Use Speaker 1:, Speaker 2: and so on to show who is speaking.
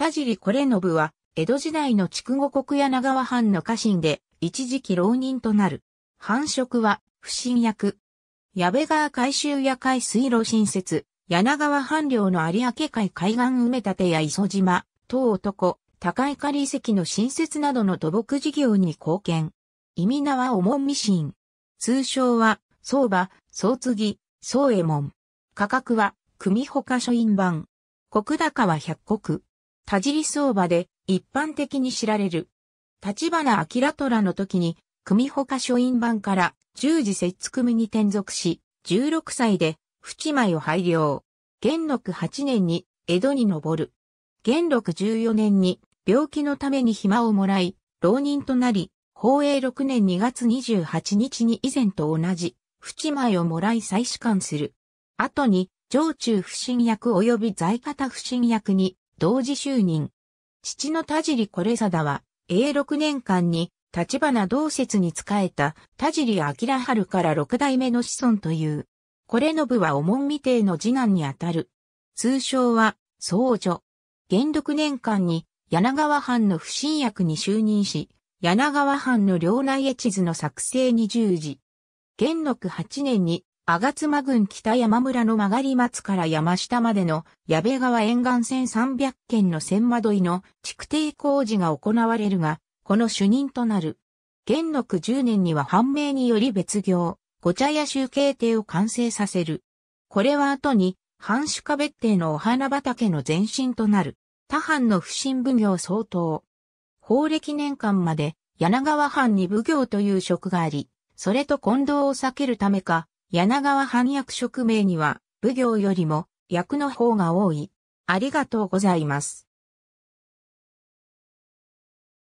Speaker 1: 田尻コレノブは、江戸時代の筑後国柳川藩の家臣で、一時期浪人となる。繁殖は、不審役。矢部川改修や海水路新設、柳川藩領の有明海海岸埋め立てや磯島、東男、高い狩遺跡の新設などの土木事業に貢献。意味名はおもん通称は、相場、相継ぎ、相右衛門。価格は、組他書院版。国高は百国。田尻相場で一般的に知られる。立花明虎の時に、組ほか書院版から十字節組に転属し、16歳で、淵前を拝領。元禄8年に江戸に登る。元禄14年に病気のために暇をもらい、浪人となり、宝永6年2月28日に以前と同じ、淵前をもらい再試官する。後に、上中不審役及び在方不審役に同時就任。父の田尻是貞は、永禄年間に、立花同説に仕えた田尻明春から六代目の子孫という。これの部はお門未定の次男にあたる。通称は、僧女。元禄年間に、柳川藩の不信役に就任し、柳川藩の領内絵地図の作成に従事。元禄八年に吾妻郡北山村の曲がり松から山下までの矢部川沿岸線300件の千窓井の築堤工事が行われるが、この主任となる。元禄10年には判明により別業、ご茶屋集計邸を完成させる。これは後に、藩主家別邸のお花畑の前身となる。他藩の不審奉行相当。法暦年間まで柳川藩に奉行という職があり、それと混同を避けるためか、柳川藩役職名には、奉行よりも役の方が多い。ありがとうござい
Speaker 2: ます。